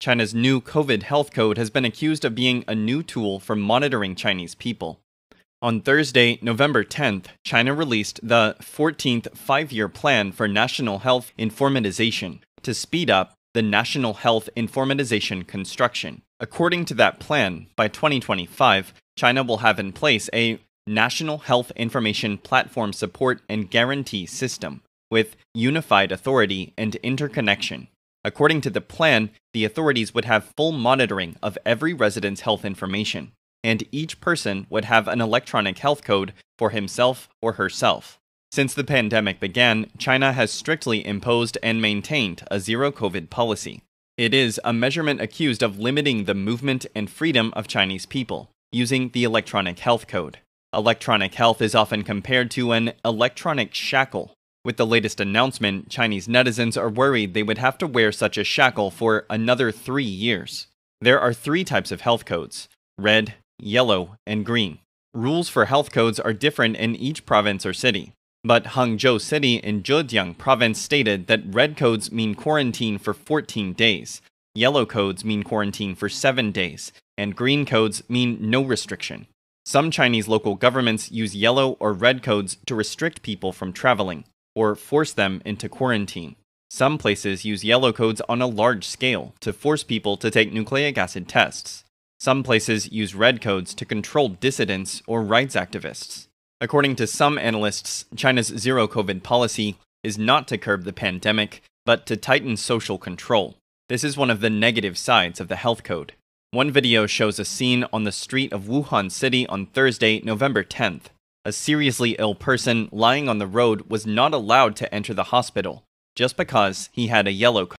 China's new COVID health code has been accused of being a new tool for monitoring Chinese people. On Thursday, November 10th, China released the 14th five year plan for national health informatization to speed up the national health informatization construction. According to that plan, by 2025, China will have in place a national health information platform support and guarantee system with unified authority and interconnection. According to the plan, the authorities would have full monitoring of every resident's health information, and each person would have an electronic health code for himself or herself. Since the pandemic began, China has strictly imposed and maintained a zero COVID policy. It is a measurement accused of limiting the movement and freedom of Chinese people using the electronic health code. Electronic health is often compared to an electronic shackle with the latest announcement, Chinese netizens are worried they would have to wear such a shackle for another three years. There are three types of health codes red, yellow, and green. Rules for health codes are different in each province or city, but Hangzhou City in Zhejiang Province stated that red codes mean quarantine for 14 days, yellow codes mean quarantine for 7 days, and green codes mean no restriction. Some Chinese local governments use yellow or red codes to restrict people from traveling or force them into quarantine. Some places use yellow codes on a large scale to force people to take nucleic acid tests. Some places use red codes to control dissidents or rights activists. According to some analysts, China's zero COVID policy is not to curb the pandemic, but to tighten social control. This is one of the negative sides of the health code. One video shows a scene on the street of Wuhan City on Thursday, November 10th. A seriously ill person lying on the road was not allowed to enter the hospital just because he had a yellow card.